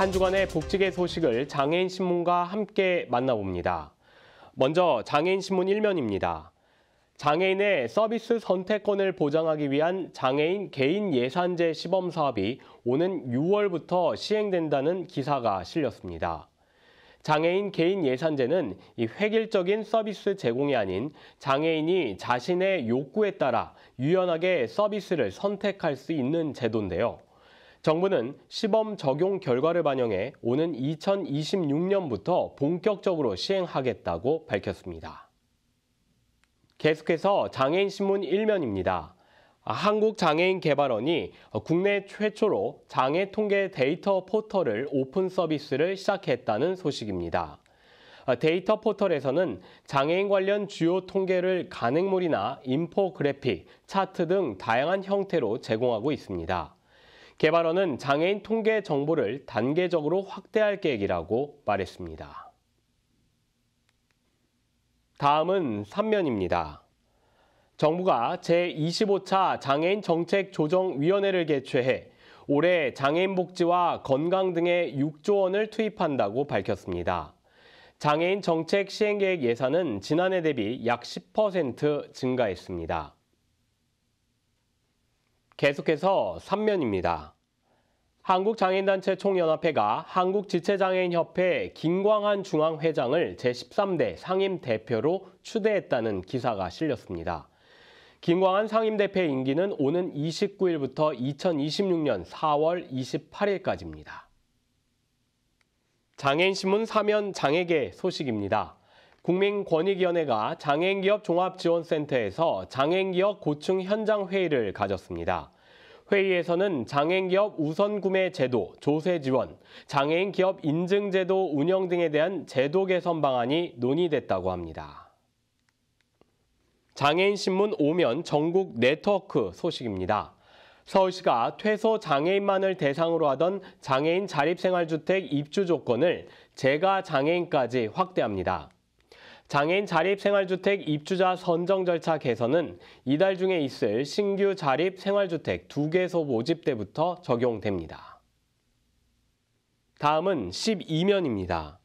한 주간의 복지계 소식을 장애인신문과 함께 만나봅니다. 먼저 장애인신문 1면입니다. 장애인의 서비스 선택권을 보장하기 위한 장애인 개인 예산제 시범 사업이 오는 6월부터 시행된다는 기사가 실렸습니다. 장애인 개인 예산제는 이 획일적인 서비스 제공이 아닌 장애인이 자신의 욕구에 따라 유연하게 서비스를 선택할 수 있는 제도인데요. 정부는 시범 적용 결과를 반영해 오는 2026년부터 본격적으로 시행하겠다고 밝혔습니다. 계속해서 장애인신문 1면입니다. 한국장애인개발원이 국내 최초로 장애 통계 데이터 포털을 오픈 서비스를 시작했다는 소식입니다. 데이터 포털에서는 장애인 관련 주요 통계를 간행물이나 인포그래픽, 차트 등 다양한 형태로 제공하고 있습니다. 개발원은 장애인 통계 정보를 단계적으로 확대할 계획이라고 말했습니다. 다음은 3면입니다. 정부가 제25차 장애인 정책 조정위원회를 개최해 올해 장애인 복지와 건강 등에 6조 원을 투입한다고 밝혔습니다. 장애인 정책 시행 계획 예산은 지난해 대비 약 10% 증가했습니다. 계속해서 3면입니다. 한국장애인단체 총연합회가 한국지체장애인협회 김광한 중앙회장을 제13대 상임대표로 추대했다는 기사가 실렸습니다. 김광한 상임대표 임기는 오는 29일부터 2026년 4월 28일까지입니다. 장애인신문 사면 장애계 소식입니다. 국민권익위원회가 장애인기업 종합지원센터에서 장애인기업 고충 현장 회의를 가졌습니다. 회의에서는 장애인기업 우선구매 제도, 조세 지원, 장애인기업 인증제도 운영 등에 대한 제도 개선 방안이 논의됐다고 합니다. 장애인신문 오면 전국 네트워크 소식입니다. 서울시가 퇴소 장애인만을 대상으로 하던 장애인 자립생활주택 입주 조건을 제가 장애인까지 확대합니다. 장애인 자립생활주택 입주자 선정 절차 개선은 이달 중에 있을 신규 자립생활주택 2개소 모집 때부터 적용됩니다. 다음은 12면입니다.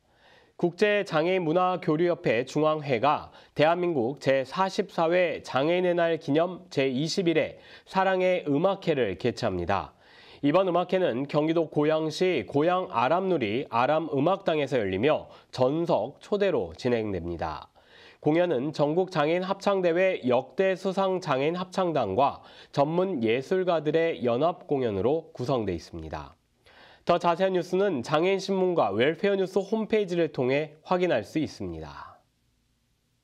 국제장애인문화교류협회 중앙회가 대한민국 제44회 장애인의 날 기념 제21회 사랑의 음악회를 개최합니다. 이번 음악회는 경기도 고양시 고양 아람누리 아람음악당에서 열리며 전석 초대로 진행됩니다. 공연은 전국 장애인 합창대회 역대 수상 장애인 합창단과 전문 예술가들의 연합 공연으로 구성되어 있습니다. 더 자세한 뉴스는 장애인신문과 웰페어뉴스 홈페이지를 통해 확인할 수 있습니다.